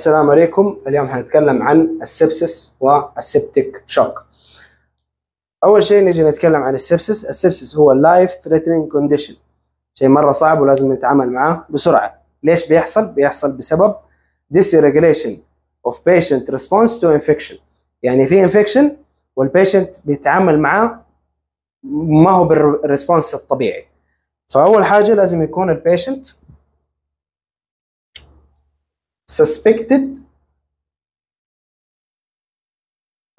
السلام عليكم اليوم حنتكلم عن السبسس والسبتيك شوك اول شيء نجي نتكلم عن السبسس السبسس هو لايف ثريتنينج كونديشن شيء مره صعب ولازم نتعامل معاه بسرعه ليش بيحصل بيحصل بسبب dysregulation اوف بيشنت ريسبونس تو infection يعني في انفكشن والبيشنت بيتعامل معاه ما هو بالريسبونس الطبيعي فاول حاجه لازم يكون البيشنت suspected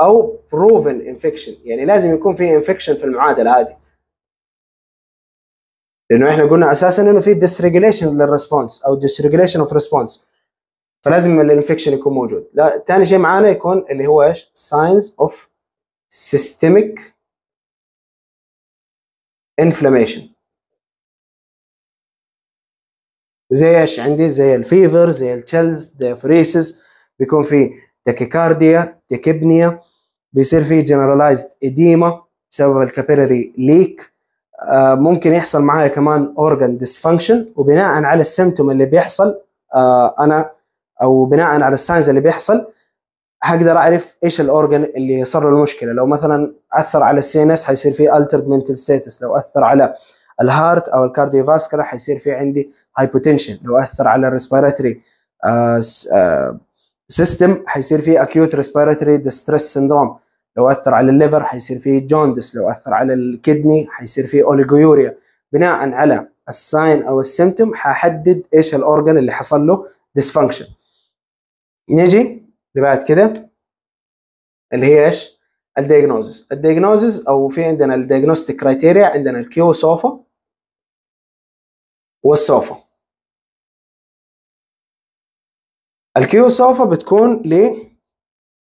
او proven infection يعني لازم يكون في infection في المعادله هذه لانه احنا قلنا اساسا انه في dysregulation للريسبونس او dysregulation of response فلازم الانفكشن يكون موجود لا ثاني شيء معانا يكون اللي هو ايش signs of systemic inflammation زي ايش عندي زي الفيفر زي التشلز ديافريسس بيكون في تكيكارديا تاكيبنيا، بيصير في جنراليزد اديما بسبب الكابيلاري ليك آه ممكن يحصل معايا كمان اورجان ديسفانكشن وبناء على السيمتوم اللي بيحصل آه انا او بناء على الساينز اللي بيحصل هقدر اعرف ايش الاورجن اللي صار له المشكله لو مثلا اثر على السي ان اس حيصير في altered mental status لو اثر على الهارت او الكارديو الكارديوفاسكولار حيصير في عندي هايبوتنشن لو اثر على الريسبيراتوري آه، سيستم آه، حيصير فيه اكيوت ريسبيراتوري ديستريس سندروم لو اثر على الليفر حيصير فيه جوندس لو اثر على الكدني حيصير فيه اوليجويوريا بناء على الساين او السيمتوم ححدد ايش الاورجن اللي حصل له ديسفانكشن نيجي بعد كده اللي هي ايش الدياجنوزز الدياجنوزز او في عندنا الدياجنوستيك كرايتيريا عندنا الكيو سوفا والسوفا سوفا بتكون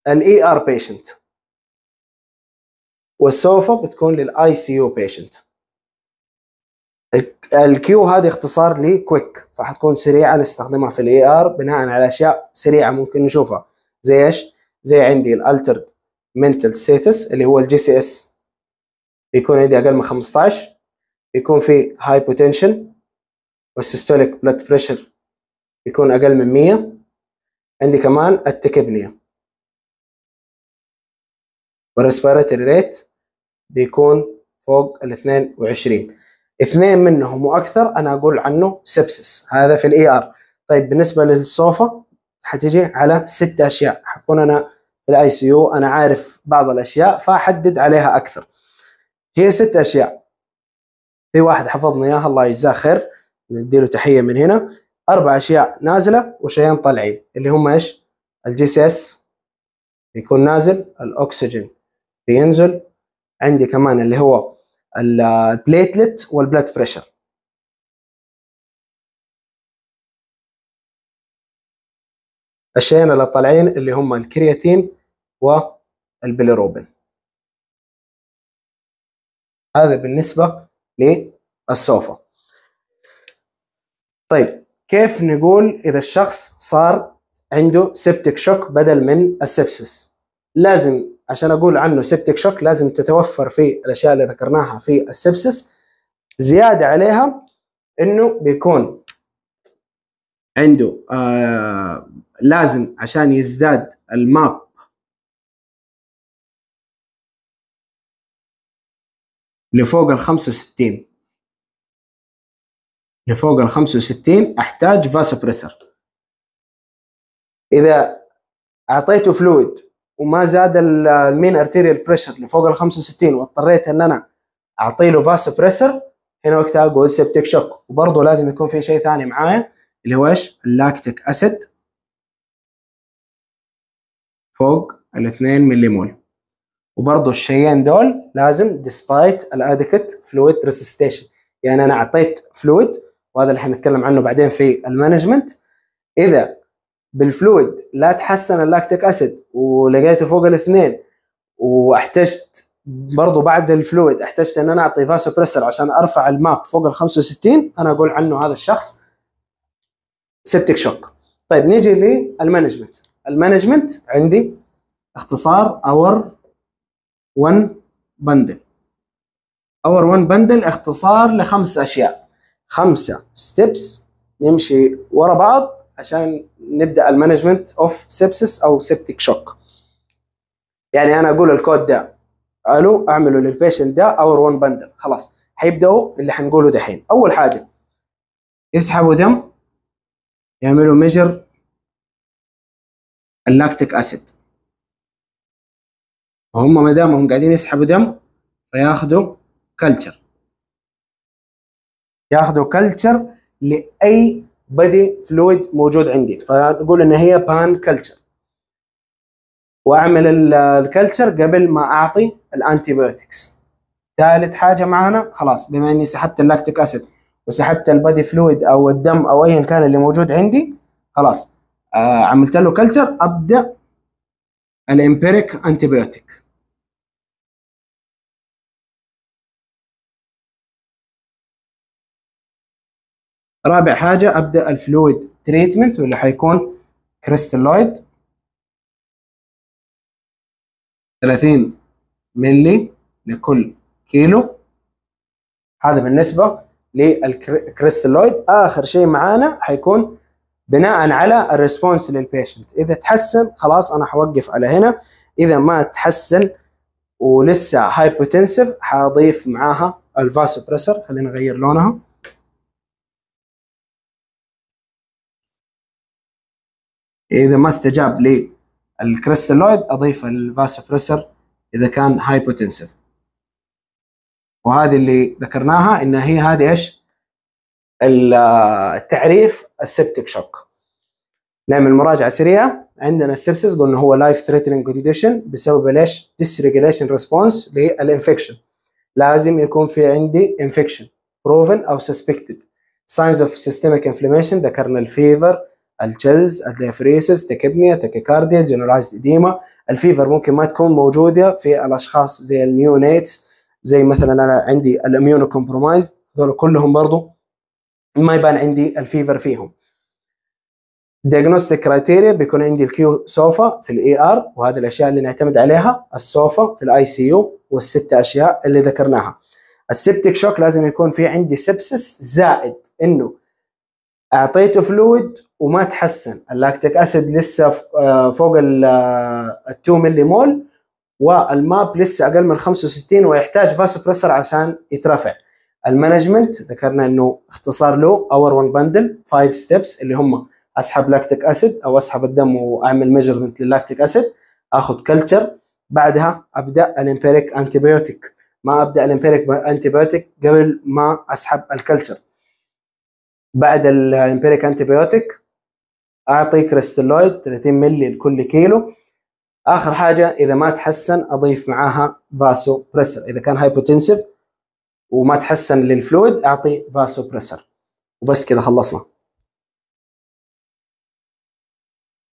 للاي ار بيشنت والسوفا بتكون للاي سي يو بيشنت الكيو هذه اختصار لكويك فحتكون سريعه نستخدمها في الاي ار بناء على اشياء سريعه ممكن نشوفها زي ايش؟ زي عندي الالترد منتل ستيتس اللي هو الجي سي اس بيكون عندي اقل من 15 بيكون في هايبوتنشن والسيستوليك بلاد بريشر بيكون اقل من 100 عندي كمان التكبنية والريسبيراتوري ريت بيكون فوق ال 22 اثنين منهم واكثر انا اقول عنه سبسس هذا في الاي ار طيب بالنسبه للسوفا حتجي على ست اشياء حكون انا في الاي سي يو انا عارف بعض الاشياء فاحدد عليها اكثر هي ست اشياء في واحد حفظنا اياها الله يجزاه خير نديله تحيه من هنا اربع اشياء نازله وشيئين طالعين اللي هم ايش الجي سي اس بيكون نازل الاكسجين بينزل عندي كمان اللي هو البليتلت والبلاد بريشر الشيئين اللي طالعين اللي هم الكرياتين والبيليروبين هذا بالنسبه للسوفا طيب كيف نقول اذا الشخص صار عنده سبتك شوك بدل من السبسس لازم عشان اقول عنه سبتك شوك لازم تتوفر في الاشياء اللي ذكرناها في السبسس زياده عليها انه بيكون عنده آه لازم عشان يزداد الماب لفوق ال 65 لفوق ال 65 احتاج بريسر اذا اعطيته فلويد وما زاد المين ارتيريال بريشر لفوق ال 65 واضطريت ان انا اعطي له بريسر هنا وقتها اقول سبتيك شوك وبرضه لازم يكون في شيء ثاني معايا اللي هو ايش؟ اللاكتيك اسيد فوق ال 2 ملي مول وبرضه الشيئين دول لازم ديسبايت الادكت فلويد ريسستيشن يعني انا اعطيت فلويد وهذا اللي حنتكلم عنه بعدين في المانجمنت اذا بالفلويد لا تحسن اللاكتيك اسيد ولقيته فوق الاثنين واحتجت برضو بعد الفلويد احتجت ان انا اعطي فاسو بريسر عشان ارفع الماب فوق ال 65 انا اقول عنه هذا الشخص سبتك شوك طيب نيجي للمانجمنت المانجمنت عندي اختصار اور 1 بندل اور 1 بندل اختصار لخمس اشياء خمسة ستيبس نمشي ورا بعض عشان نبدا المانجمنت اوف سيبسس او سيبتيك شوك يعني انا اقول الكود ده الو اعملوا للبيشنت ده اور 1 بندل خلاص هيبداوا اللي حنقوله دحين اول حاجه يسحبوا دم يعملوا ميجر اللاكتيك اسيد وهم ما دامهم قاعدين يسحبوا دم فياخذوا كلتشر ياخذوا كلتشر لاي بدي فلويد موجود عندي فنقول ان هي بان كلتشر واعمل الكلتشر قبل ما اعطي الانتيبيوتكس ثالث حاجه معانا خلاص بما اني سحبت اللاكتيك اسيد وسحبت البادي فلويد او الدم او ايا كان اللي موجود عندي خلاص آه عملت له كلتشر ابدا الامبيريك انتيبيوتيك رابع حاجه ابدا الفلويد تريتمنت واللي حيكون كريستالويد 30 ملي لكل كيلو هذا بالنسبه للكريستالويد اخر شيء معانا حيكون بناء على الريسبونس للبيشنت اذا تحسن خلاص انا حوقف على هنا اذا ما تحسن ولسه هايبوتنسيف حاضيف معاها الفاسو بريسر خلينا نغير لونها اذا ما استجاب للكريستالويد اضيف الفاسوبريسر اذا كان هايبوتنسيف وهذه اللي ذكرناها ان هي هذه ايش التعريف السبتيك شوك نعمل مراجعه سريعه عندنا السبسس قلنا هو لايف ثريتنينج كونديشن بسبب ليش ديسريجيليشن ريسبونس للانفكشن لازم يكون في عندي انفكشن بروفن او سسبكتد ساينز اوف سيستميك انفلاميشن ذكرنا الفيفر التشيلز الديفريسس تكبنيا تكيكارديا جنرالايزد ديما الفيفر ممكن ما تكون موجوده في الاشخاص زي النيونيتس زي مثلا انا عندي الاميونو كومبرومايز دول كلهم برضو ما يبان عندي الفيفر فيهم diagnostic كرايتيريا بيكون عندي الكيو سوفا في الاي ار وهذه الاشياء اللي نعتمد عليها السوفا في الاي سي يو والست اشياء اللي ذكرناها السبتيك شوك لازم يكون في عندي سبسس زائد انه اعطيته فلويد وما تحسن اللاكتيك اسيد لسه آه، فوق ال 2 آه، ملي مول والماب لسه اقل من 65 ويحتاج فاسوبريسر عشان يترفع المانجمنت ذكرنا انه اختصار له اور 1 بندل 5 ستيبس اللي هم اسحب لاكتيك اسيد او اسحب الدم واعمل ميجرمنت للاكتيك اسيد اخذ كلتشر بعدها ابدا الامبيريك انتيبيوتيك ما ابدا الامبيريك انتيبيوتيك قبل ما اسحب الكلتشر بعد الامبيريك انتيبيوتيك اعطي كريستالويد 30 ملي لكل كيلو اخر حاجه اذا ما تحسن اضيف معاها فاسو بريسر اذا كان هايبوتنسيف وما تحسن للفلويد اعطي فاسو بريسر وبس كذا خلصنا